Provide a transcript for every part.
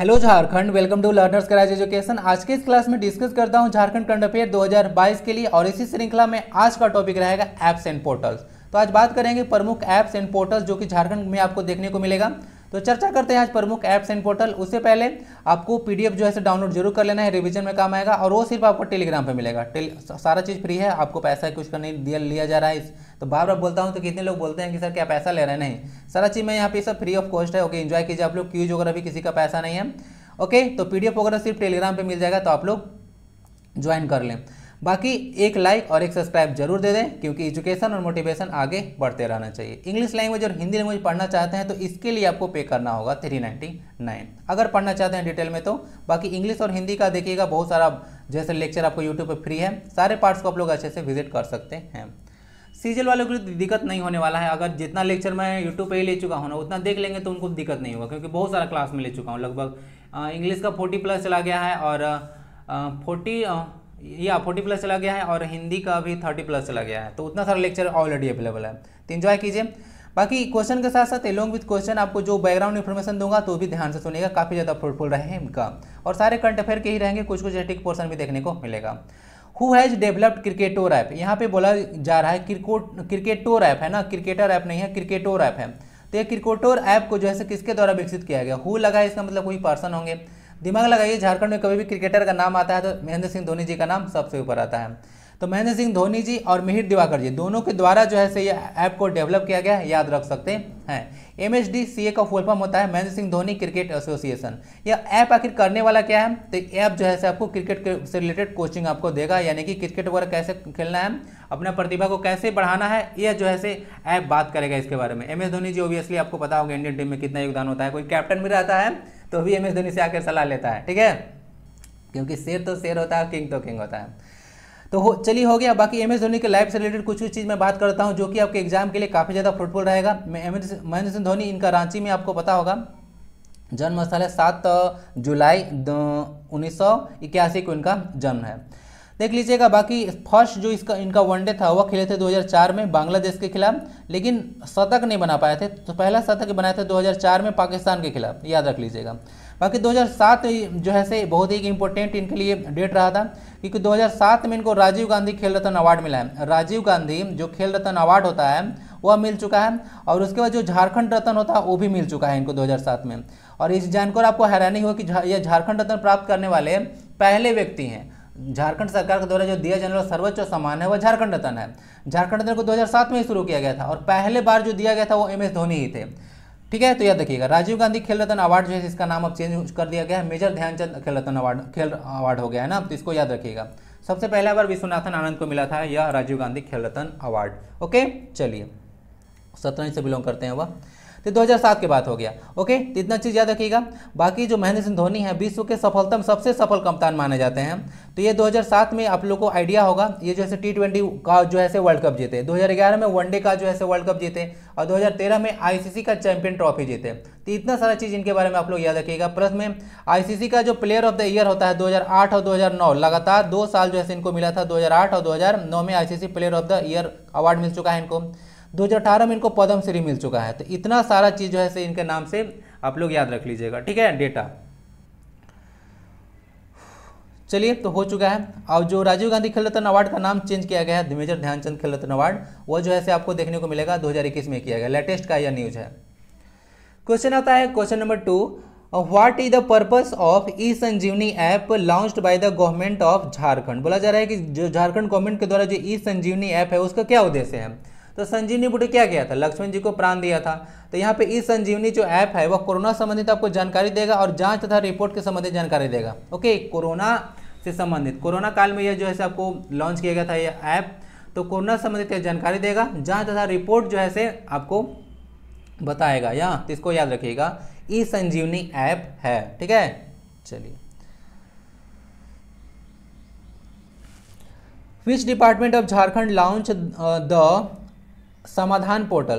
hello Jharkhand welcome to learners कराज education आज के इस क्लास में डिस्कस करता हूं झारखंड करंट अफेयर 2022 के लिए और इसी श्रृंखला में आज का टॉपिक रहेगा ऐप्स एंड पोर्टल्स तो आज बात करेंगे प्रमुख ऐप्स एंड पोर्टल्स जो कि झारखंड में आपको देखने को मिलेगा तो चर्चा करते हैं आज प्रमुख ऐप्स एंड पोर्टल उससे पहले आपको पीडीएफ जो है डाउनलोड जरूर कर लेना है रिवीजन में काम आएगा और वो सिर्फ आपको टेलीग्राम पर मिलेगा टेल, सारा चीज़ फ्री है आपको पैसा कुछ करने दिया लिया जा रहा है तो बार बार बोलता हूँ तो कितने लोग बोलते हैं कि सर क्या पैसा ले रहे हैं नहीं सारा चीज़ मैं यहाँ पे सब फ्री ऑफ कॉस्ट है ओके इन्जॉय कीजिए आप लोग क्यूज वगैरह भी किसी का पैसा नहीं है ओके तो पी वगैरह सिर्फ टेलीग्राम पर मिल जाएगा तो आप लोग ज्वाइन कर लें बाकी एक लाइक और एक सब्सक्राइब जरूर दे दें क्योंकि एजुकेशन और मोटिवेशन आगे बढ़ते रहना चाहिए इंग्लिश लैंग्वेज और हिंदी लैंग्वेज पढ़ना चाहते हैं तो इसके लिए आपको पे करना होगा थ्री नाइन्टी नाइन अगर पढ़ना चाहते हैं डिटेल में तो बाकी इंग्लिश और हिंदी का देखिएगा बहुत सारा जैसे लेक्चर आपको यूट्यूब पर फ्री है सारे पार्ट्स को आप लोग अच्छे से विजिट कर सकते हैं सीजल वालों के लिए तो दिक्कत नहीं होने वाला है अगर जितना लेक्चर मैं यूट्यूब पे ही ले चुका हूँ ना उतना देख लेंगे तो उनको दिक्कत नहीं होगा क्योंकि बहुत सारा क्लास में ले चुका हूँ लगभग इंग्लिश का फोर्टी प्लस चला गया है और फोर्टी या फोर्टी प्लस चला गया है और हिंदी का भी थर्टी प्लस चला गया है तो उतना सारा लेक्चर ऑलरेडी अवेलेबल है तो इन्जॉय कीजिए बाकी क्वेश्चन के साथ साथ एलोंग विथ क्वेश्चन आपको जो बैकग्राउंड इन्फॉर्मेशन दूंगा तो भी ध्यान से सुनेगा काफ़ी ज़्यादा फ्रूटफुल रहे इनका और सारे करंट अफेयर के ही रहेंगे कुछ कुछ एटिक पोर्सन भी देखने को मिलेगा who has developed cricketer app यहाँ पे बोला जा रहा है क्रिकोट क्रिकेटोर ऐप है ना क्रिकेटर ऐप नहीं है क्रिकेटोर ऐप है तो ये क्रिकेटोर ऐप को जो है किसके द्वारा विकसित किया गया हु लगा इसका मतलब कोई पर्सन होंगे दिमाग लगाइए झारखंड में कभी भी क्रिकेटर का नाम आता है तो महेंद्र सिंह धोनी जी का नाम सबसे ऊपर आता है तो महेंद्र सिंह धोनी जी और मिहिर दिवाकर जी दोनों के द्वारा जो है से ये ऐप को डेवलप किया गया है याद रख सकते हैं M H D C A का फुल फॉर्म होता है महेंद्र सिंह धोनी क्रिकेट एसोसिएशन यह ऐप आखिर करने वाला क्या है तो ऐप जो है से आपको क्रिकेट से रिलेटेड कोचिंग आपको देगा यानी कि क्रिकेट वगैरह कैसे खेलना है अपना प्रतिभा को कैसे बढ़ाना है यह जो है से ऐप बात करेगा इसके बारे में M S Dhoni ji obviously आपको पता होगा इंडियन टीम में कितना योगदान होता है कोई कैप्टन भी रहता है तो भी एम एस धोनी से आकर सलाह लेता है ठीक है क्योंकि शेर तो शेर होता है किंग तो किंग होता है तो हो चलिए हो गया बाकी एम एस धोनी के लाइफ से रिलेटेड कुछ कुछ चीज़ मैं बात करता हूँ जो कि आपके एग्जाम के लिए काफ़ी ज़्यादा फ्रूटफुल रहेगा महेंद्र सिंह धोनी इनका रांची में आपको पता होगा जन्म स्थल है सात जुलाई उन्नीस सौ इक्यासी को इनका जन्म है देख लीजिएगा बाकी फर्स्ट जो इसका इनका वनडे था वह खेले थे 2004 में बांग्लादेश के खिलाफ लेकिन शतक नहीं बना पाए थे तो पहला शतक बनाए थे 2004 में पाकिस्तान के खिलाफ याद रख लीजिएगा बाकी 2007 जो है से बहुत ही इंपॉर्टेंट इनके लिए डेट रहा था क्योंकि 2007 में इनको राजीव गांधी खेल रत्न अवार्ड मिला है राजीव गांधी जो खेल रत्न अवार्ड होता है वह मिल चुका है और उसके बाद जो झारखंड रत्न होता है वो भी मिल चुका है इनको दो में और इस जानकर आपको हैरानी हो कि यह झारखंड रत्न प्राप्त करने वाले पहले व्यक्ति हैं झारखंड सरकार के द्वारा जो दिया जाने वाला सर्वोच्च सम्मान है वह झारखंड रत्न है झारखंड रत्न को 2007 में ही शुरू किया गया था और पहले बार जो दिया गया था वो एम एस धोनी ही थे ठीक है तो याद रखिएगा राजीव गांधी खेल रत्न अवार्ड जो है इसका नाम अब चेंज कर दिया गया है मेजर ध्यानचंद खेल रत्न अवार्ड खेल अवार्ड हो गया है ना तो इसको याद रखिएगा सबसे पहला बार विश्वनाथन आनंद को मिला था यह राजीव गांधी खेल रत्न अवार्ड ओके चलिए सतरंज से बिलोंग करते हैं वह तो 2007 के बाद हो गया ओके तो इतना चीज़ याद रखिएगा बाकी जो महेंद्र सिंह धोनी है विश्व के सफलतम सबसे सफल कप्तान माने जाते हैं तो ये 2007 में आप लोग को आइडिया होगा ये जो है टी ट्वेंटी का जो है वर्ल्ड कप जीते 2011 में वनडे का जो है वर्ल्ड कप जीते और 2013 में आईसीसी का चैंपियन ट्रॉफी जीते तो इतना सारा चीज़ इनके बारे में आप लोग याद रखिएगा प्लस में आईसीसी का जो प्लेयर ऑफ द ईयर होता है 2008 और 2009 लगातार दो साल जो है इनको मिला था 2008 और 2009 में ICC player of the year award मिल चुका है इनको 2018 में इनको पद्मश्री मिल चुका है तो इतना सारा चीज़ जो है से इनके नाम से आप लोग याद रख लीजिएगा ठीक है डेटा चलिए तो हो चुका है और जो राजीव गांधी खेल रत्न अवार्ड का नाम चेंज किया गया है मेजर ध्यानचंद खेल रत्न अवार्ड वो जो है से आपको देखने को मिलेगा 2021 में किया गया लेटेस्ट का यह न्यूज है क्वेश्चन आता है question number two what is the purpose of E Sanjeevani app launched by the government of Jharkhand बोला जा रहा है कि जो झारखंड गवर्नमेंट के द्वारा जो ई संजीवनी ऐप है उसका क्या उद्देश्य है तो संजीवनी बूटी क्या किया था लक्ष्मण जी को प्राण दिया था तो यहाँ पे ई संजीवनी जो ऐप है वह कोरोना संबंधित आपको जानकारी देगा और जांच तथा रिपोर्ट के संबंधित जानकारी देगा ओके कोरोना से संबंधित कोरोना काल में यह जो है आपको लॉन्च किया गया था यह ऐप तो कोरोना संबंधित यह जानकारी देगा जाँच तथा रिपोर्ट जो है से आपको बताएगा यहाँ तो इसको याद रखिएगा ई संजीवनी ऐप है ठीक है चलिए which department of Jharkhand launch the Samadhan portal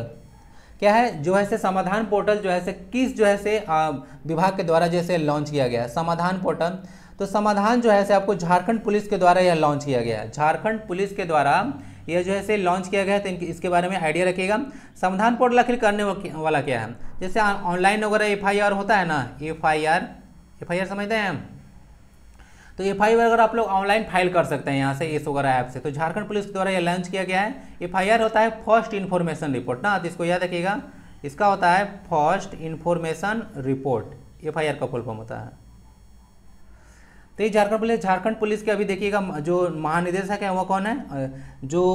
क्या है जो है से समाधान पोर्टल जो है से किस जो है से विभाग के द्वारा जैसे लॉन्च किया गया है समाधान पोर्टल तो समाधान जो है से आपको झारखंड पुलिस के द्वारा यह लॉन्च किया गया है झारखंड पुलिस के द्वारा यह जो है से लॉन्च किया गया है तो इनके इसके बारे में आइडिया रखिएगा समाधान पोर्टल आखिर करने वाला क्या है जैसे ऑनलाइन वगैरह एफ होता है ना एफ आई आर समझते हैं हम तो एफ आई अगर आप लोग ऑनलाइन फाइल कर सकते हैं यहाँ से एस वगैरह ऐप से तो झारखंड पुलिस के द्वारा ये लॉन्च किया गया है एफ आई आर होता है फर्स्ट इन्फॉर्मेशन रिपोर्ट ना तो इसको याद रखिएगा इसका होता है first information report F I R का फुल फॉर्म होता है तो ये झारखंड पुलिस झारखंड पुलिस के अभी देखिएगा जो महानिदेशक है वह कौन है जो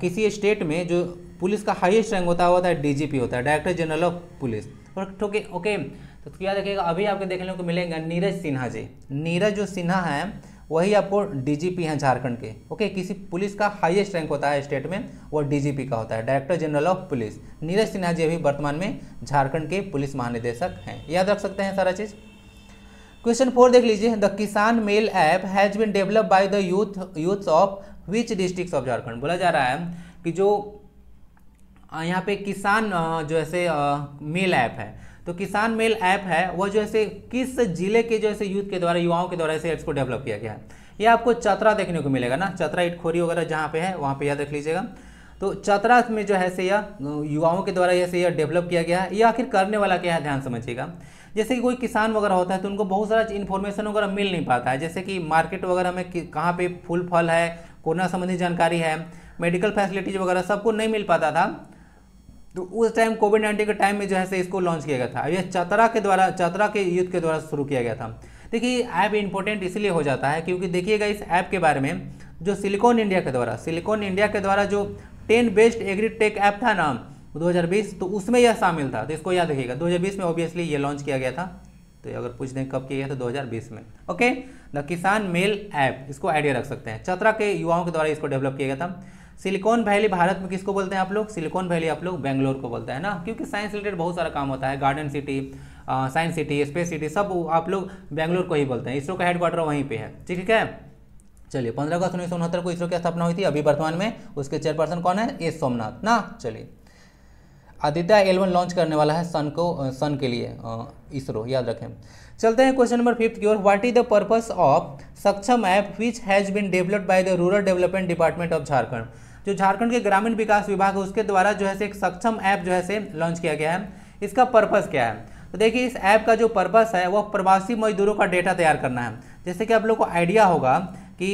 किसी स्टेट में जो पुलिस का हाईएस्ट रैंक होता है वो होता है डीजीपी होता है डायरेक्टर जनरल ऑफ पुलिस और तो ओके ओके तो क्या देखिएगा अभी आपको देखने को मिलेंगे नीरज सिन्हा जी नीरज जो सिन्हा है वही आपको डीजीपी हैं झारखंड के ओके किसी पुलिस का हाईएस्ट रैंक होता है स्टेट में वो डीजीपी का होता है director general of police Neeraj Sinha ji अभी वर्तमान में झारखंड के पुलिस महानिदेशक हैं याद रख सकते हैं सारा चीज़ क्वेश्चन फोर देख लीजिए the Kisan mail app has been develop by the youth youths of which district of Jharkhand बोला जा रहा है कि जो यहाँ पे किसान जो ऐसे मेल ऐप है तो किसान मेल ऐप है वह जो है किस जिले के जो है यूथ के द्वारा युवाओं के द्वारा ऐसे ऐप्स को डेवलप किया गया है यह आपको चतरा देखने को मिलेगा ना चतरा इटखोरी वगैरह जहाँ पे है वहाँ पे याद रख लीजिएगा तो चतरा में जो है से यह युवाओं के द्वारा जैसे यह डेवलप किया गया है यह आखिर करने वाला क्या है ध्यान समझिएगा जैसे कि कोई किसान वगैरह होता है तो उनको बहुत सारा इन्फॉर्मेशन वगैरह मिल नहीं पाता है जैसे कि मार्केट वगैरह में कहाँ पर फूल फल है कोरोना संबंधी जानकारी है मेडिकल फैसिलिटीज वगैरह सबको नहीं मिल पाता था तो उस टाइम कोविड नाइन्टीन के टाइम में जो है से इसको लॉन्च किया गया था यह चतरा के द्वारा चतरा के युद्ध के द्वारा शुरू किया गया था देखिए ऐप इंपॉर्टेंट इसलिए हो जाता है क्योंकि देखिएगा इस ऐप के बारे में जो सिलिकॉन इंडिया के द्वारा सिलिकॉन इंडिया के द्वारा जो ten best agri tech app था ना 2020 तो उसमें यह शामिल था तो इसको याद रखिएगा 2020 में ऑब्वियसली ये लॉन्च किया गया था तो अगर पूछ दें कब किया गया तो 2020 में okay the Kisan mail app इसको आइडिया रख सकते हैं चतरा के युवाओं के द्वारा इसको डेवलप किया गया था सिलिकॉन वैली भारत में किसको बोलते हैं आप लोग सिलिकॉन वैली आप लोग बेंगलोर को बोलते हैं ना क्योंकि साइंस रिलेटेड बहुत सारा काम होता है garden city science city space city सब आप लोग बेंगलोर को ही बोलते हैं इसरो का हेडक्वार्टर वहीं पर है ठीक है चलिए पंद्रह अगस्त उन्नीस सौ उनहत्तर को इसरो की स्थापना हुई थी अभी वर्तमान में उसके चेयरपर्सन कौन है एस सोमनाथ ना चलिए आदित्य एल लॉन्च करने वाला है सन को सन के लिए इसरो याद रखें चलते हैं क्वेश्चन नंबर फिफ्थ की ओर what is the purpose of Saksham app which has been developed by the rural development department of Jharkhand जो झारखंड के ग्रामीण विकास विभाग है उसके द्वारा जो है से एक सक्षम ऐप जो है से लॉन्च किया गया है इसका पर्पज़ क्या है तो देखिए इस ऐप का जो पर्पस है वह प्रवासी मजदूरों का डेटा तैयार करना है जैसे कि आप लोग को आइडिया होगा कि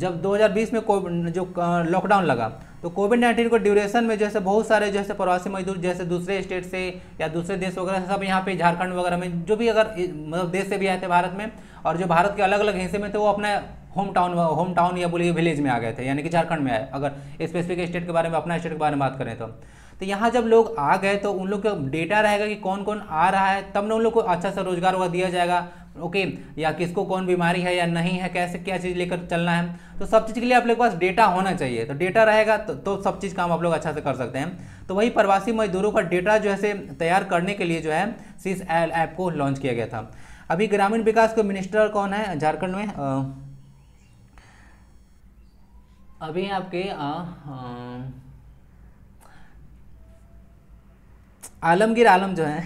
जब 2020 में कोविड जो लॉकडाउन लगा तो कोविड नाइन्टीन को ड्यूरेशन में जैसे बहुत सारे जैसे प्रवासी मजदूर जैसे दूसरे स्टेट से या दूसरे देश वगैरह सब यहाँ पे झारखंड वगैरह में जो भी अगर मतलब देश से भी आए थे भारत में और जो भारत के अलग अलग हिस्से में थे वो अपना होम टाउन होम टाउन या बोलिए विलेज में आ गए थे यानी कि झारखंड में आए अगर स्पेसिफिक स्टेट के बारे में अपना स्टेट के बारे में बात करें तो तो यहाँ जब लोग आ गए तो उन लोग का डेटा रहेगा कि कौन कौन आ रहा है तब ना उन लोग को अच्छा सा रोजगार वगैरह दिया जाएगा ओके या किसको कौन बीमारी है या नहीं है कैसे क्या चीज़ लेकर चलना है तो सब चीज़ के लिए आप लोग के पास डेटा होना चाहिए तो डेटा रहेगा तो, तो सब चीज़ काम आप लोग अच्छा से कर सकते हैं तो वही प्रवासी मजदूरों का डेटा जो है से तैयार करने के लिए जो है सीस ऐप को लॉन्च किया गया था अभी ग्रामीण विकास के मिनिस्टर कौन है झारखंड में आ, अभी आपके आलमगीर आलम जो है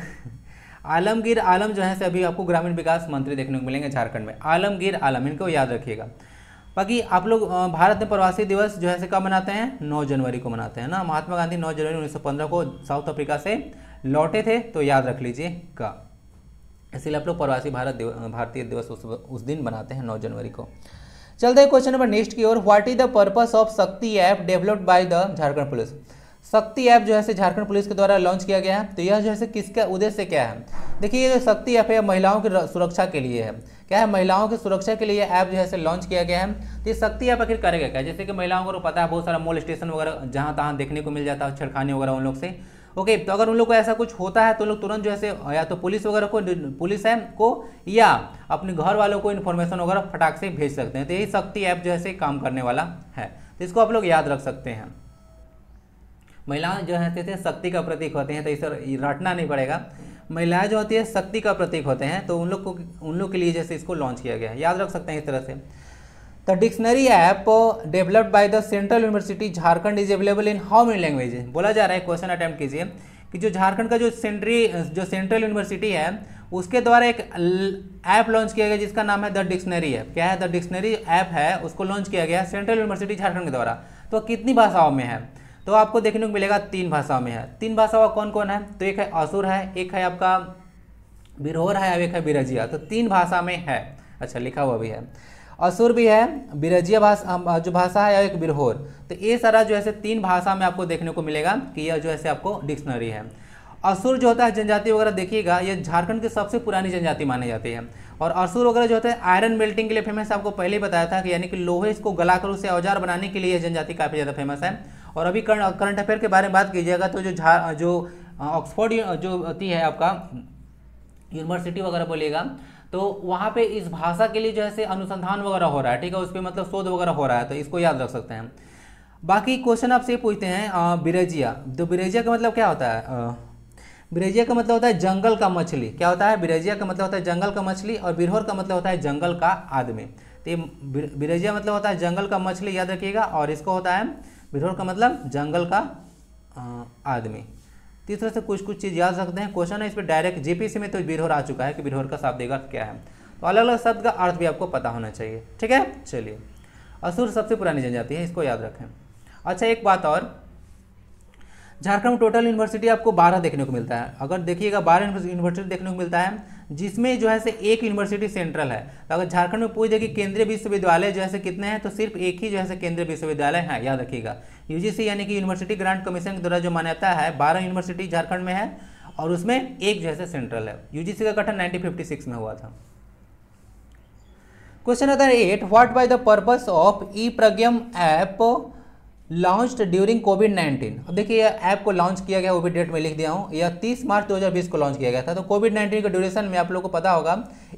आलमगीर आलम जो है से अभी आपको ग्रामीण विकास मंत्री देखने को मिलेंगे झारखंड में आलमगीर आलम इनको याद रखिएगा बाकी आप लोग भारत में प्रवासी दिवस जो है से कब मनाते हैं 9 जनवरी को मनाते हैं ना महात्मा गांधी 9 जनवरी 1915 को साउथ अफ्रीका से लौटे थे तो याद रख लीजिए का इसीलिए आप लोग प्रवासी भारत भारतीय दिवस उस, उस दिन मनाते हैं 9 जनवरी को चलते हैं क्वेश्चन नंबर नेक्स्ट की ओर what is the purpose of Shakti app developed by the Jharkhand police Shakti app जो है से झारखंड पुलिस के द्वारा लॉन्च किया गया है तो यह जो है से किसका उद्देश्य क्या है देखिए ये शक्ति ऐप है महिलाओं की सुरक्षा के लिए है क्या है महिलाओं की सुरक्षा के लिए ऐप जो है से लॉन्च किया गया है तो ये शक्ति ऐप आखिर करेगा क्या जैसे कि महिलाओं को तो पता है बहुत सारा मॉल स्टेशन वगैरह जहाँ तहाँ देखने को मिल जाता है छेड़खानी वगैरह उन लोग से ओके तो अगर उन लोग को ऐसा कुछ होता है तो लोग तुरंत जो है या तो पुलिस वगैरह को पुलिस है को या अपने घर वालों को इन्फॉर्मेशन वगैरह फटाक से भेज सकते हैं तो यही शक्ति ऐप जो है काम करने वाला है तो इसको आप लोग याद रख सकते हैं महिलाएं जो है शक्ति का प्रतीक होते हैं तो इसे रटना नहीं पड़ेगा महिलाएं जो होती है शक्ति का प्रतीक होते हैं तो उन लोग को उन लोग के लिए जैसे इसको लॉन्च किया गया है याद रख सकते हैं इस तरह से तो dictionary app developed by the central university Jharkhand is available in how many language बोला जा रहा है क्वेश्चन अटैम्प्ट कीजिए कि जो झारखंड का जो सेंट्री जो सेंट्रल यूनिवर्सिटी है उसके द्वारा एक ऐप लॉन्च किया गया जिसका नाम है द डिक्शनरी ऐप क्या है द डिक्शनरी ऐप है उसको लॉन्च किया गया सेंट्रल यूनिवर्सिटी झारखंड के द्वारा तो कितनी भाषाओं में है तो आपको देखने को मिलेगा तीन भाषाओं में है तीन भाषाओं का कौन कौन है तो एक है असुर है एक है आपका बिरहोर है एक है बिरजिया तो तीन भाषा में है अच्छा लिखा हुआ भी है असुर भी है बिरजिया भाषा जो भाषा है एक बिरहोर तो ये सारा जो है तीन भाषा में आपको देखने को मिलेगा कि यह जो है आपको डिक्शनरी है असुर जो होता है जनजाति वगैरह देखिएगा ये झारखंड की सबसे पुरानी जनजाति मानी जाती है और असुर वगैरह जो होता है आयरन मेल्टिंग के लिए फेमस है आपको पहले ही बताया था कि यानी कि लोहे इसको गलाकर उसे औजार बनाने के लिए यह जनजाति काफ़ी ज़्यादा फेमस है और अभी करंट अफेयर के बारे में बात कीजिएगा तो जो झार जो ऑक्सफोर्ड जो होती है आपका यूनिवर्सिटी वगैरह बोलिएगा तो वहाँ पे इस भाषा के लिए जैसे अनुसंधान वगैरह हो रहा है ठीक है उस पर मतलब शोध वगैरह हो रहा है तो इसको याद रख सकते हैं बाकी क्वेश्चन आपसे पूछते हैं बिरेजिया तो बिरेजिया का मतलब क्या होता है बिरेजिया का मतलब होता है जंगल का मछली क्या होता है बिरेजिया का मतलब होता है जंगल का मछली और बिरहोर का मतलब होता है जंगल का आदमी तो ये बिरेजिया मतलब होता है जंगल का मछली याद रखिएगा और इसको होता है बिरहोर का मतलब जंगल का आदमी तीसरे तो से कुछ कुछ चीज़ याद रखते हैं क्वेश्चन है इस पर डायरेक्ट जेपीसी में तो बिरहोर आ चुका है कि बिरहोर का शाब्दिक अर्थ क्या है तो अलग अलग शब्द का अर्थ भी आपको पता होना चाहिए ठीक है चलिए असुर सबसे पुरानी जनजाति है इसको याद रखें अच्छा एक बात और झारखंड टोटल यूनिवर्सिटी आपको बारह देखने को मिलता है अगर देखिएगा बारह यूनिवर्सिटी देखने को मिलता है जिसमें जो है से एक यूनिवर्सिटी सेंट्रल है तो अगर झारखंड में पूछ दे कि केंद्रीय विश्वविद्यालय जो है से कितने हैं तो सिर्फ एक ही जो है से केंद्रीय विश्वविद्यालय है याद रखिएगा यूजीसी यानी कि यूनिवर्सिटी ग्रांट कमीशन के द्वारा जो मान्यता है बारह यूनिवर्सिटी झारखंड में है और उसमें एक जो है से सेंट्रल है यूजीसी का गठन नाइनटीन में हुआ था question number eight what by the purpose of E Pragyam app launched during Covid 19 अब देखिए यह ऐप को लॉन्च किया गया वो भी डेट में लिख दिया हूँ यह 30 मार्च 2020 को लॉन्च किया गया था तो कोविड 19 के ड्यूरेशन में आप लोगों को पता होगा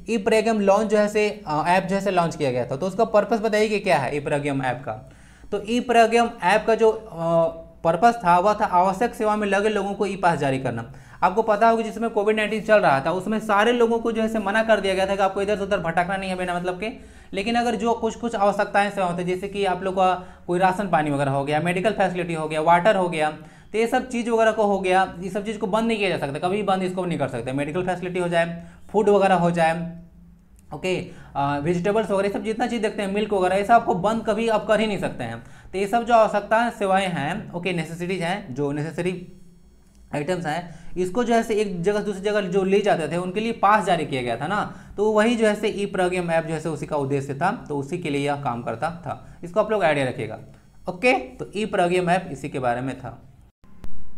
ई प्रेगम लॉन्च जो है से ऐप जो है से लॉन्च किया गया था तो उसका पर्पस बताइए कि क्या है ई प्रेगम ऐप का तो ई प्रेगम ऐप का जो पर्पस था वह था आवश्यक सेवा में लगे लोगों को ई पास जारी करना आपको पता होगा जिसमें कोविड नाइन्टीन चल रहा था उसमें सारे लोगों को जो है से मना कर दिया गया था कि आपको इधर से उधर भटकना नहीं है बिना मतलब के लेकिन अगर जो कुछ कुछ आवश्यकताएं सेवा होती है जैसे कि आप लोग का कोई राशन पानी वगैरह हो गया मेडिकल फैसिलिटी हो गया वाटर हो गया तो ये सब चीज़ वगैरह को हो गया ये सब चीज़ को बंद नहीं किया जा सकता कभी बंद इसको नहीं कर सकते मेडिकल फैसिलिटी हो जाए फूड वगैरह हो जाए ओके वेजिटेबल्स वगैरह सब जितना चीज़ देखते हैं मिल्क वगैरह ये सब आपको बंद कभी आप कर ही नहीं सकते हैं तो ये सब जो आवश्यकता सेवाएँ हैं ओके नेसेसिटीज़ हैं जो नेसेसरी आइटम्स हैं इसको जो है से एक जगह से दूसरी जगह जो ले जाते थे उनके लिए पास जारी किया गया था ना तो वही जो है से ई प्रोग्राम ऐप जो है से उसी का उद्देश्य था तो उसी के लिए यह काम करता था इसको आप लोग आइडिया रखिएगा ओके तो ई प्रोग्राम ऐप इसी के बारे में था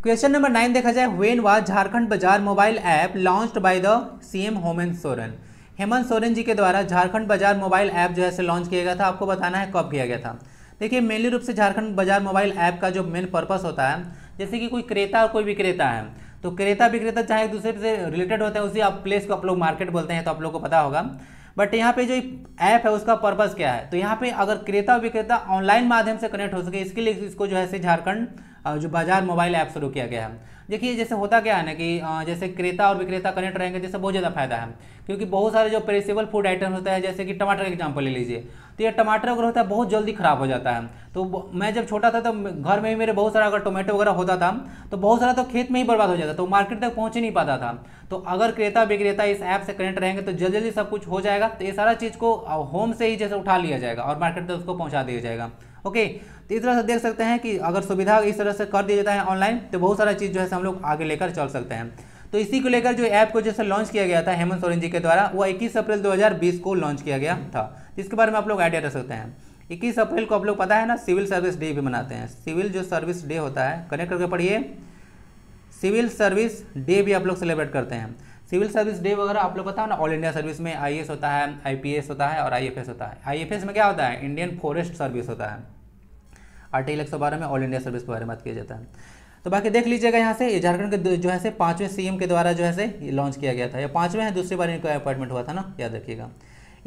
क्वेश्चन नंबर नाइन देखा जाए when was Jharkhand Bazaar mobile app launched by the CM Hemant Soren Hemant Soren ji के द्वारा झारखंड बाजार मोबाइल ऐप जो है से लॉन्च किया गया था आपको बताना है कब किया गया था देखिए मेनली रूप से झारखंड बाजार मोबाइल ऐप का जो मेन पर्पस होता है जैसे कि कोई क्रेता और कोई विक्रेता है तो क्रेता विक्रेता चाहे एक दूसरे से रिलेटेड होते हैं उसी आप प्लेस को आप लोग मार्केट बोलते हैं तो आप लोग को पता होगा बट यहाँ पे जो ऐप है उसका पर्पज़ क्या है तो यहाँ पे अगर क्रेता विक्रेता ऑनलाइन माध्यम से कनेक्ट हो सके इसके लिए इसको जो है से झारखंड जो बाजार मोबाइल ऐप शुरू किया गया है देखिए जैसे होता क्या है ना कि जैसे क्रेता और विक्रेता कनेक्ट रहेंगे जैसे बहुत ज़्यादा फायदा है क्योंकि बहुत सारे जो पेरिसेबल फूड आइटम होता है जैसे कि टमाटर एग्जाम्पल ले लीजिए तो ये टमाटर अगर होता है बहुत जल्दी ख़राब हो जाता है तो मैं जब छोटा था तो घर में ही मेरे बहुत सारा अगर टोमेटो वगैरह होता था तो बहुत सारा तो खेत में ही बर्बाद हो जाता तो मार्केट तक पहुँच ही नहीं पाता था तो अगर क्रेता विक्रेता इस ऐप से कनेक्ट रहेंगे तो जल्दी जल्दी सब कुछ हो जाएगा तो ये सारा चीज़ को होम से ही जैसे उठा लिया जाएगा और मार्केट तक उसको पहुँचा दिया जाएगा ओके तो इस तरह से देख सकते हैं कि अगर सुविधा इस तरह से कर दिया जाता है ऑनलाइन तो बहुत सारा चीज़ जो है हम लोग आगे लेकर चल सकते हैं तो इसी को लेकर जो ऐप को जैसे लॉन्च किया गया था हेमंत सोरेन जी के द्वारा वो 21 अप्रैल 2020 को लॉन्च किया गया था जिसके तो बारे में आप लोग आइडिया रख सकते हैं 21 अप्रैल को आप लोग पता है ना सिविल सर्विस डे भी मनाते हैं सिविल जो सर्विस डे होता है कनेक्ट करके पढ़िए सिविल सर्विस डे भी आप लोग सेलिब्रेट करते हैं सिविल सर्विस डे वगैरह आप लोग पता है ना ऑल इंडिया सर्विस में आई होता है आई होता है और आई होता है आई में क्या होता है इंडियन फॉरेस्ट सर्विस होता है आर्टिकल एक सौ बारह में ऑल इंडिया सर्विस के बारे में बात किया जाता है तो बाकी देख लीजिएगा यहाँ से झारखंड के जो है से पाँचवें सीएम के द्वारा जो है से लॉन्च किया गया था या पांचवें हैं दूसरी बार इनका अपॉइंटमेंट हुआ था ना याद रखिएगा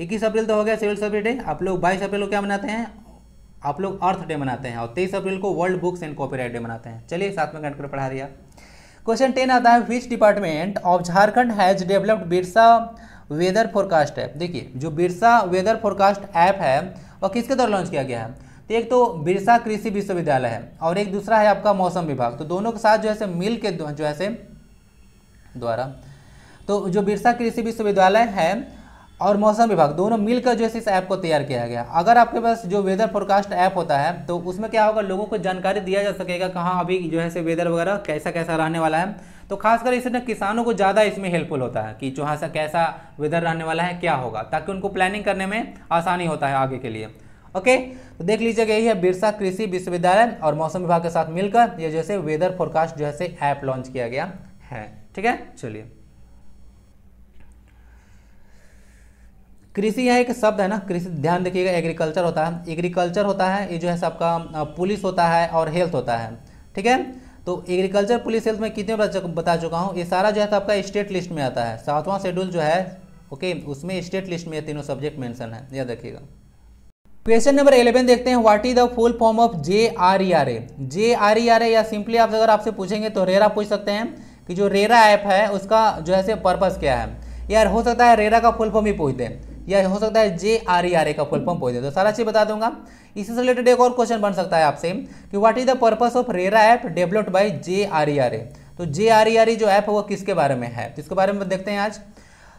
इक्कीस अप्रैल तो हो गया सिविल सर्विस डे आप लोग बाईस अप्रैल को क्या मनाते हैं आप लोग अर्थ डे मनाते हैं और तेईस अप्रैल को world books and copyright day मनाते हैं चलिए साथ में घंटे पढ़ा दिया क्वेश्चन टेन आता है which department of Jharkhand has developed Birsa weather forecast app देखिए जो बिरसा वेदर फोरकास्ट ऐप है वह किसके द्वारा लॉन्च किया गया है तो एक तो बिरसा कृषि विश्वविद्यालय है और एक दूसरा है आपका मौसम विभाग तो दोनों के साथ जो है मिल के जो है द्वारा तो जो बिरसा कृषि विश्वविद्यालय है और मौसम विभाग दोनों मिलकर जो है इस ऐप को तैयार किया गया अगर आपके पास जो वेदर फोरकास्ट ऐप होता है तो उसमें क्या होगा लोगों को जानकारी दिया जा सकेगा कहाँ अभी जो है वेदर वगैरह कैसा कैसा रहने वाला है तो खासकर इसमें किसानों को ज़्यादा इसमें हेल्पफुल होता है कि जो सा कैसा वेदर रहने वाला है क्या होगा ताकि उनको प्लानिंग करने में आसानी होता है आगे के लिए ओके तो देख लीजिएगा यही है बिरसा कृषि विश्वविद्यालय और मौसम विभाग के साथ मिलकर ये जैसे वेदर फोरकास्ट जो है ऐप लॉन्च किया गया है ठीक है चलिए कृषि यहाँ एक शब्द है ना कृषि ध्यान देखिएगा एग्रीकल्चर होता है एग्रीकल्चर होता है ये जो है सबका पुलिस होता है और हेल्थ होता है ठीक है तो एग्रीकल्चर पुलिस हेल्थ में कितने बता चुका हूँ ये सारा जो है आपका स्टेट लिस्ट में आता है सातवां शेड्यूल जो है ओके उसमें स्टेट लिस्ट में ये तीनों सब्जेक्ट मेंशन है यह देखिएगा क्वेश्चन तो नंबर इलेवन देखते हैं what is the full form of J R E R A J R E R A या सिंपली आप अगर आपसे पूछेंगे तो रेरा पूछ सकते हैं कि जो रेरा ऐप है उसका जो है से पर्पज़ क्या है या हो सकता है रेरा का फुल फॉर्म ही पूछ दें या हो सकता है जे आर ई आर ए का फुल फॉर्म पूछ दें तो सारा चीज़ बता दूंगा इसी से रिलेटेड एक और क्वेश्चन बन सकता है आपसे कि what is the purpose of RERA app developed by J R E R A तो J R E R E जो ऐप है वो किसके बारे में है इसके बारे में देखते हैं आज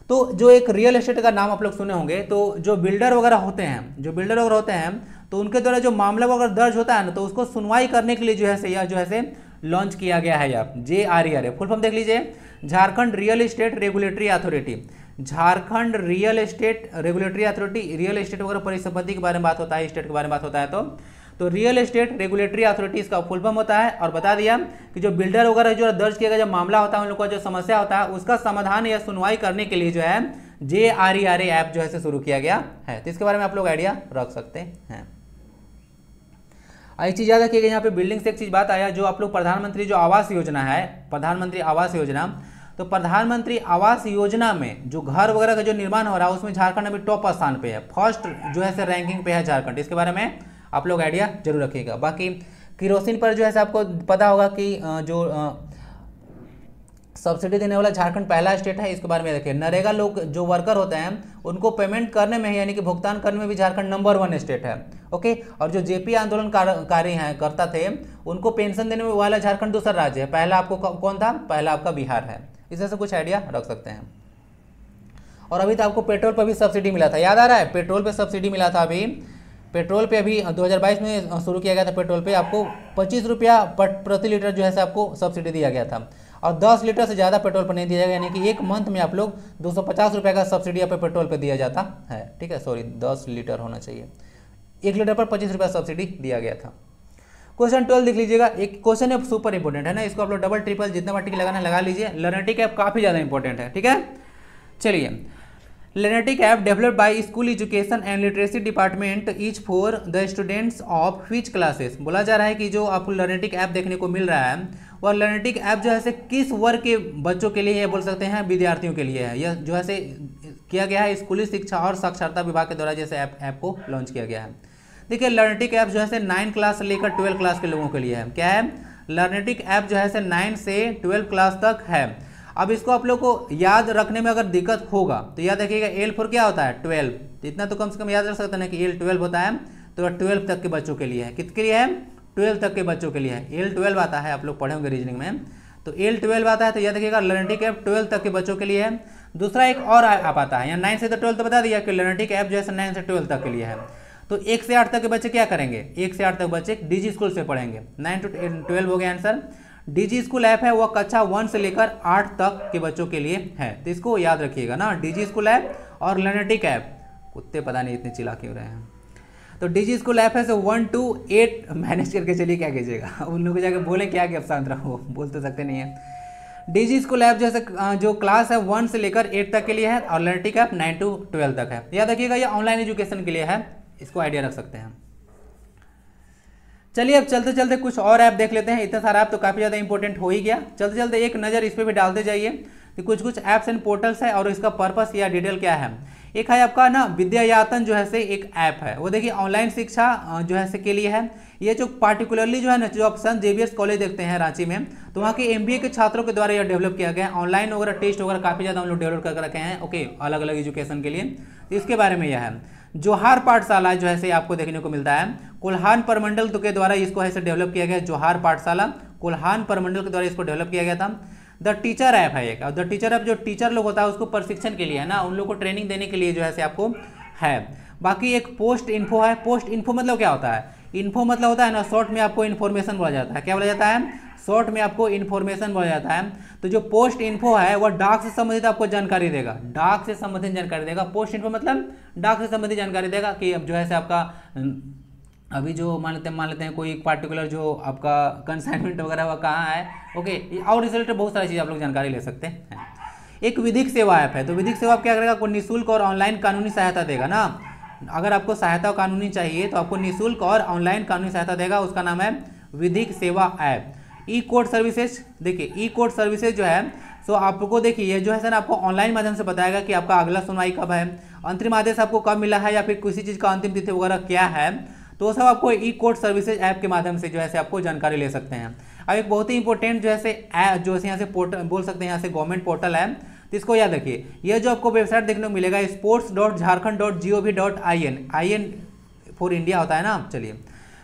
तो जो एक रियल एस्टेट का नाम आप लोग सुने होंगे तो जो बिल्डर वगैरह होते हैं जो बिल्डर वगैरह होते हैं तो उनके द्वारा जो मामला वगैरह दर्ज होता है ना तो उसको सुनवाई करने के लिए जो है से यह जो है से लॉन्च किया गया है यह J R E R full form देख लीजिए Jharkhand real estate regulatory authority Jharkhand real estate regulatory authority real estate वगैरह परिसंपत्ति के बारे में बात होता है स्टेट के बारे में बात होता है तो तो रियल एस्टेट रेगुलेटरी अथॉरिटी इसका फुल फॉर्म होता है और बता दिया कि जो बिल्डर वगैरह जो दर्ज किया गया जो मामला होता है उन लोगों का जो समस्या होता है उसका समाधान या सुनवाई करने के लिए जो है J R E R A app जो है शुरू किया गया है तो इसके बारे में आप लोग आइडिया रख सकते हैं एक चीज़ याद रखिए यहाँ पे बिल्डिंग से एक चीज़ बात आया जो आप लोग प्रधानमंत्री जो आवास योजना है प्रधानमंत्री आवास योजना तो प्रधानमंत्री आवास योजना में जो घर वगैरह का जो निर्माण हो रहा है उसमें झारखंड अभी टॉप स्थान पे है फर्स्ट जो है से रैंकिंग पे है झारखंड इसके बारे में आप लोग आइडिया जरूर रखिएगा बाकी किरोसिन पर जो है आपको पता होगा कि जो सब्सिडी देने वाला झारखंड पहला स्टेट है इसके बारे में देखिए नरेगा लोग जो वर्कर होते हैं उनको पेमेंट करने में यानी कि भुगतान करने में भी झारखंड नंबर वन स्टेट है ओके और जो जेपी आंदोलनकारी हैं करता थे उनको पेंशन देने वाला झारखंड दूसरा राज्य है पहला आपको कौन था पहला आपका बिहार है इस से कुछ आइडिया रख सकते हैं और अभी तो आपको पेट्रोल पर भी सब्सिडी मिला था याद आ रहा है पेट्रोल पर सब्सिडी मिला था अभी पेट्रोल पे अभी 2022 में शुरू किया गया था पेट्रोल पे आपको पच्चीस रुपया प्रति लीटर जो है से आपको सब्सिडी दिया गया था और 10 लीटर से ज़्यादा पेट्रोल पर नहीं दिया जाएगा यानी कि एक मंथ में आप लोग दो सौ का सब्सिडी आप पेट्रोल पर दिया जाता है ठीक है सॉरी दस लीटर होना चाहिए एक लीटर पर पच्चीस रुपया सब्सिडी दिया गया था क्वेश्चन ट्वेल्व देख लीजिएगा एक क्वेश्चन है सुपर इंपॉर्टेंट है ना इसको आप लोग डबल ट्रिपल जितना बार टिक लगाना लगा लीजिए लर्निंग टिक काफ़ी ज़्यादा इंपॉर्टेंट है ठीक है चलिए Learnatic app developed by school education and literacy department each for the students of which classes बोला जा रहा है कि जो आपको लर्नेटिक ऐप देखने को मिल रहा है और लर्नेटिक ऐप जो है से किस वर्ग के बच्चों के लिए है बोल सकते हैं विद्यार्थियों के लिए है यह जो है से किया गया है स्कूली शिक्षा और साक्षरता विभाग के द्वारा जैसे ऐप ऐप को लॉन्च किया गया है देखिए लर्नेटिक ऐप जो है से नाइन क्लास से लेकर ट्वेल्व क्लास के लोगों के लिए है क्या है लर्नेटिक ऐप जो है से नाइन से ट्वेल्व क्लास तक है अब इसको आप लोग को याद रखने में अगर दिक्कत होगा तो याद रखिएगा एल फोर क्या होता है ट्वेल्व तो इतना तो कम से कम याद रख सकते हैं कि एल ट्वेल्व होता है तो ट्वेल्व तक के बच्चों के लिए है किसके लिए है ट्वेल्व तक के बच्चों के लिए है एल ट्वेल्व आता है आप लोग पढ़े होंगे रीजनिंग में तो एल ट्वेल्व आता है तो याद रखिएगा लर्निटिक ऐप ट्वेल्व तक के बच्चों के लिए है दूसरा एक और ऐप आता है यहाँ नाइन से तो ट्वेल्व तो बता दिया कि लर्निटिक ऐप जो है नाइन से ट्वेल्व तक के लिए है तो एक से आठ तक के बच्चे क्या करेंगे एक से आठ तक बच्चे डीजी स्कूल से पढ़ेंगे नाइन टू ट्वेल्व हो गया आंसर डीजी स्कूल ऐप है वह कक्षा वन से लेकर आठ तक के बच्चों के लिए है तो इसको याद रखिएगा ना डीजी स्कूल ऐप और लर्नेटिक ऐप कुत्ते पता नहीं इतने चिल्ला क्यों रहे हैं तो डीजी स्कूल ऐप है so one to eight manage करके चलिए क्या कीजिएगा उन लोगों को जाकर बोले क्या कि अफसान रहो बोल तो सकते नहीं है डीजी स्कूल ऐप जैसे जो क्लास है वन से लेकर एट तक के लिए है और Learnatic app nine to twelve तक है याद रखिएगा ये ऑनलाइन एजुकेशन के लिए है इसको आइडिया रख सकते हैं चलिए अब चलते चलते कुछ और ऐप देख लेते हैं इतना सारा ऐप तो काफ़ी ज़्यादा इंपॉर्टेंट हो ही गया चलते चलते एक नज़र इस पर भी डालते जाइए कि कुछ कुछ ऐप्स एंड पोर्टल्स है और इसका पर्पस या डिटेल क्या है एक है आपका ना विद्यायातन जो है से एक ऐप है वो देखिए ऑनलाइन शिक्षा जो है से के लिए है ये जो पार्टिकुलरली जो है ना जो आप सन जेबीएस कॉलेज देखते हैं रांची में तो वहाँ के एमबीए के छात्रों के द्वारा यह डेवलप किया गया है ऑनलाइन वगैरह टेस्ट वगैरह काफ़ी ज़्यादा हम लोग डेवलप कर रखे हैं ओके अलग अलग एजुकेशन के लिए तो इसके बारे में यह है जोहार पाठशाला जो है से आपको देखने को मिलता है कोल्हान परमंडल तो के द्वारा इसको ऐसे डेवलप किया गया जोहार पाठशाला कोल्हान परमंडल के द्वारा इसको डेवलप किया गया था द टीचर ऐप है एक और द टीचर ऐप जो टीचर लोग होता है उसको प्रशिक्षण के लिए है ना उन लोग को ट्रेनिंग देने के लिए जो है से आपको है बाकी एक पोस्ट इन्फो है पोस्ट इन्फो मतलब क्या होता है इन्फो मतलब होता है ना शॉर्ट में आपको इन्फॉर्मेशन बोला जाता है क्या बोला जाता है शॉर्ट में आपको इन्फॉर्मेशन बोला जाता है तो जो पोस्ट इन्फो है वह डाक से संबंधित आपको जानकारी देगा डाक से संबंधित जानकारी देगा पोस्ट इन्फो मतलब डाक से संबंधित जानकारी देगा कि अब जो है से आपका अभी जो मान लेते हैं मान लेते हैं कोई एक पार्टिकुलर जो आपका कंसाइनमेंट वगैरह वह कहाँ है ओके और रिजल्ट बहुत सारी चीज़ आप लोग जानकारी ले सकते हैं एक विधिक सेवा ऐप है तो विधिक सेवा आप क्या करेगा कोई निःशुल्क और ऑनलाइन कानूनी सहायता देगा ना अगर आपको सहायता कानूनी चाहिए तो आपको निःशुल्क और ऑनलाइन कानूनी सहायता देगा उसका नाम है विधिक सेवा ऐप ई कोर्ट सर्विसेज देखिए ई कोर्ट सर्विसेज जो है सो आपको देखिए ये जो है सर आपको ऑनलाइन माध्यम से बताएगा कि आपका अगला सुनवाई कब है अंतरिम आदेश आपको कब मिला है या फिर किसी चीज़ का अंतिम तिथि वगैरह क्या है तो सब आपको ई कोर्ट सर्विसेज ऐप के माध्यम से जो है आपको जानकारी ले सकते हैं अब एक बहुत ही इंपॉर्टेंट जो है से जो है यहाँ से पोर्टल बोल सकते हैं यहाँ से गवर्नमेंट पोर्टल है तो इसको याद रखिए ये जो आपको वेबसाइट देखने को मिलेगा sports dot Jharkhand dot G O V dot I N I N for India होता है ना चलिए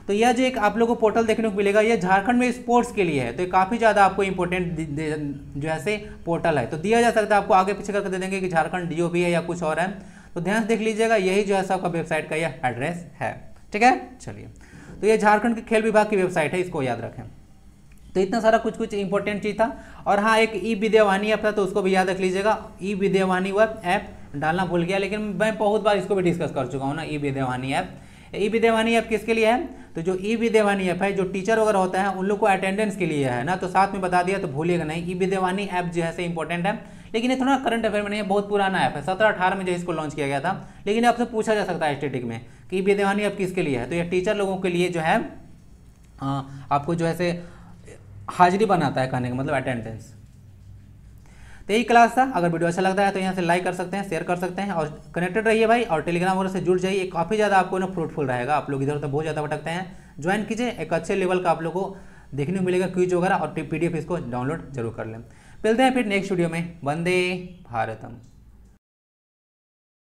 तो यह जो एक आप लोगों को पोर्टल देखने को मिलेगा यह झारखंड में स्पोर्ट्स के लिए है तो काफ़ी ज़्यादा आपको इंपॉर्टेंट जो है से पोर्टल है तो दिया जा सकता है आपको आगे पीछे करके दे देंगे कि झारखंड डीओपी है या कुछ और है तो ध्यान से देख लीजिएगा यही जो है आपका वेबसाइट का यह एड्रेस है ठीक है चलिए तो यह झारखंड के खेल विभाग की वेबसाइट है इसको याद रखें तो इतना सारा कुछ कुछ इंपॉर्टेंट चीज़ था और हाँ एक ई विद्यावानी ऐप था तो उसको भी याद रख लीजिएगा ई विद्यावानी वेब ऐप डालना भूल गया लेकिन मैं बहुत बार इसको भी डिस्कस कर चुका हूँ ना ई विद्यावानी ऐप ई विद्यावानी ऐप किसके लिए है तो जो ई विद्यावानी ऐप है जो टीचर वगैरह होता है उन लोग को अटेंडेंस के लिए है ना तो साथ में बता दिया तो भूलिएगा नहीं ई विद्यावानी ऐप जो है से इंपॉर्टेंट है लेकिन ये थोड़ा करंट अफेयर में नहीं है बहुत पुराना ऐप है सत्रह अठारह में जो इसको लॉन्च किया गया था लेकिन आपसे पूछा जा सकता है स्टेटिक में कि ई विद्यावानी ऐप किसके लिए है तो ये टीचर लोगों के लिए जो है आपको जो है से हाजिरी बनाता है कहने का मतलब अटेंडेंस तो यही क्लास था अगर वीडियो अच्छा लगता है तो यहाँ से लाइक कर सकते हैं शेयर कर सकते हैं और कनेक्टेड रहिए भाई और टेलीग्राम वगैरह से जुड़ जाइए काफ़ी ज़्यादा आपको ना फ्रूटफुल रहेगा आप लोग इधर उधर बहुत ज़्यादा भटकते हैं ज्वाइन कीजिए एक अच्छे लेवल का आप लोग को देखने को मिलेगा क्यूज वगैरह और पी इसको डाउनलोड जरूर कर लें मिलते हैं फिर नेक्स्ट वीडियो में वंदे भारतम